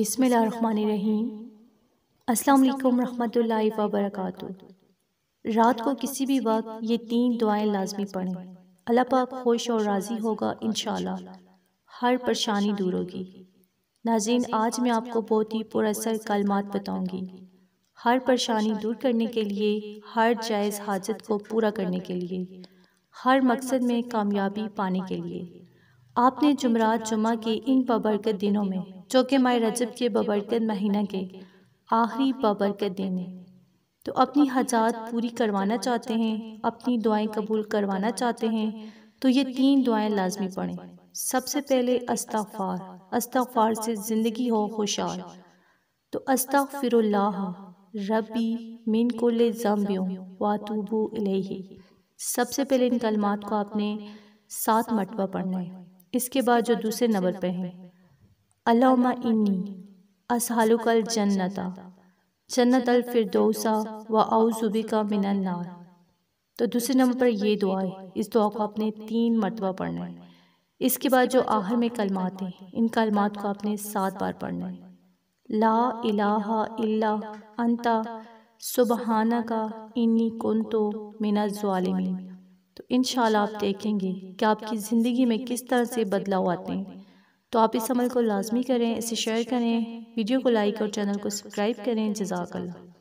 बिसमीम् अल्लाम रहमतुल्लाहि व बरकातुहू रात को किसी भी वक्त ये तीन दुआएं लाजमी पढ़ें अल्लाह पाक खुश और राज़ी होगा इन हर परेशानी दूर होगी नाजीन आज मैं आपको बहुत ही पुरसर कलमात बताऊंगी हर परेशानी दूर करने के लिए हर जायज़ हाजत को पूरा करने के लिए हर मकसद में कामयाबी पाने के लिए आपने जुमरात जुमा के इन बबरकत दिनों में जो कि माय रजब के बबरकत महीना के आखिरी बबरकत दिन है तो अपनी हजात पूरी करवाना चाहते हैं अपनी दुआएं कबूल करवाना चाहते हैं तो ये तीन दुआएं लाजमी पढ़ें सबसे पहले अस्तफ़ार अस्तफ़ार से ज़िंदगी हो खुशहाल तो फिर रबी मिन ले ज़म्बियों वातूबू इलेही सबसे पहले इन कलमात को आपने सात मरतबा पढ़ना है इसके बाद जो दूसरे नंबर पे है अलामा इन्नी असहालुकल जन्नता जन्नत अल फिरदौसा व आउजुबी का मिनन्नार तो दूसरे नंबर पर ये दुआ है इस दुआ को आपने तीन मरतबा पढ़ना है इसके बाद जो आखिर में कलमात हैं इन कलमात को आपने सात बार पढ़ना है ला इलाहा इल्ला अंता सुबहाना का इन्नी कुन तो मिना इन आप देखेंगे कि आपकी ज़िंदगी में किस तरह से बदलाव आते हैं तो आप इस अमल को लाजमी करें इसे शेयर करें वीडियो को लाइक और चैनल को सब्सक्राइब करें जजाकल्ला